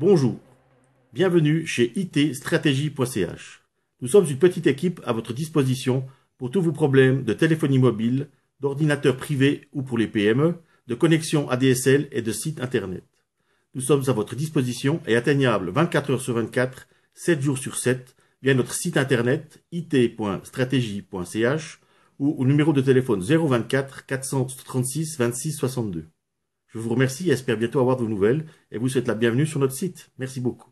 Bonjour, bienvenue chez IT-Stratégie.ch. Nous sommes une petite équipe à votre disposition pour tous vos problèmes de téléphonie mobile, d'ordinateur privé ou pour les PME, de connexion ADSL et de site internet. Nous sommes à votre disposition et atteignables 24 heures sur 24, 7 jours sur 7 via notre site internet it.stratégie.ch ou au numéro de téléphone 024 436 2662. Je vous remercie et espère bientôt avoir de vos nouvelles et vous souhaite la bienvenue sur notre site. Merci beaucoup.